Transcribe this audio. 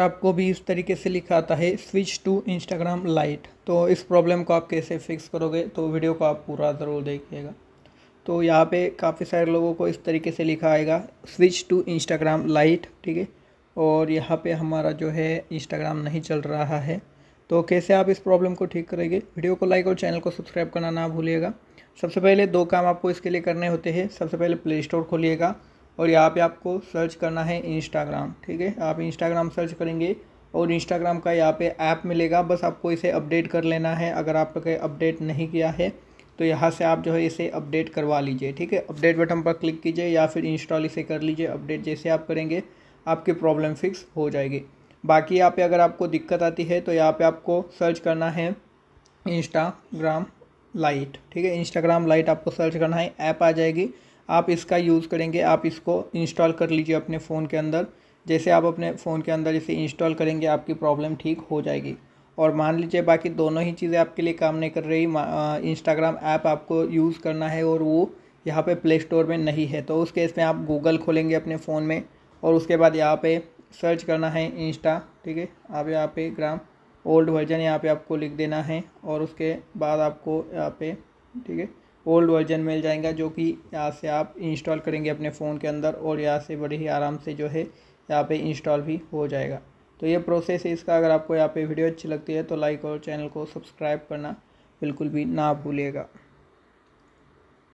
आपको भी इस तरीके से लिखा आता है स्विच टू इंस्टाग्राम लाइट तो इस प्रॉब्लम को आप कैसे फिक्स करोगे तो वीडियो को आप पूरा ज़रूर देखिएगा तो यहाँ पे काफ़ी सारे लोगों को इस तरीके से लिखा आएगा स्विच टू इंस्टाग्राम लाइट ठीक है और यहाँ पे हमारा जो है इंस्टाग्राम नहीं चल रहा है तो कैसे आप इस प्रॉब्लम को ठीक करेंगे वीडियो को लाइक और चैनल को सब्सक्राइब करना ना भूलिएगा सबसे पहले दो काम आपको इसके लिए करने होते हैं सबसे पहले प्ले स्टोर खोलिएगा और यहाँ पे आपको सर्च करना है इंस्टाग्राम ठीक है आप इंस्टाग्राम सर्च करेंगे और इंस्टाग्राम का यहाँ पे ऐप मिलेगा बस आपको इसे अपडेट कर लेना है अगर आपने अपडेट नहीं किया है तो यहाँ से आप जो है इसे अपडेट करवा लीजिए ठीक है अपडेट बटन पर क्लिक कीजिए या फिर इंस्टॉल इसे कर लीजिए अपडेट जैसे आप करेंगे आपकी प्रॉब्लम फिक्स हो जाएगी बाकी यहाँ पे अगर आपको दिक्कत आती है तो यहाँ पे आपको सर्च करना है इंस्टाग्राम लाइट ठीक है इंस्टाग्राम लाइट आपको सर्च करना है ऐप आ जाएगी आप इसका यूज़ करेंगे आप इसको इंस्टॉल कर लीजिए अपने फ़ोन के अंदर जैसे आप अपने फ़ोन के अंदर इसे इंस्टॉल करेंगे आपकी प्रॉब्लम ठीक हो जाएगी और मान लीजिए बाकी दोनों ही चीज़ें आपके लिए काम नहीं कर रही इंस्टाग्राम ऐप आपको यूज़ करना है और वो यहाँ पे प्ले स्टोर में नहीं है तो उस केस में आप गूगल खोलेंगे अपने फ़ोन में और उसके बाद यहाँ पे सर्च करना है इंस्टा ठीक है आप यहाँ पे ग्राम ओल्ड वर्जन यहाँ पे आपको लिख देना है और उसके बाद आपको यहाँ पे ठीक है ओल्ड वर्जन मिल जाएगा जो कि यहाँ से आप इंस्टॉल करेंगे अपने फ़ोन के अंदर और यहाँ से बड़े ही आराम से जो है यहाँ पे इंस्टॉल भी हो जाएगा तो ये प्रोसेस है इसका अगर आपको यहाँ पे वीडियो अच्छी लगती है तो लाइक और चैनल को सब्सक्राइब करना बिल्कुल भी ना भूलिएगा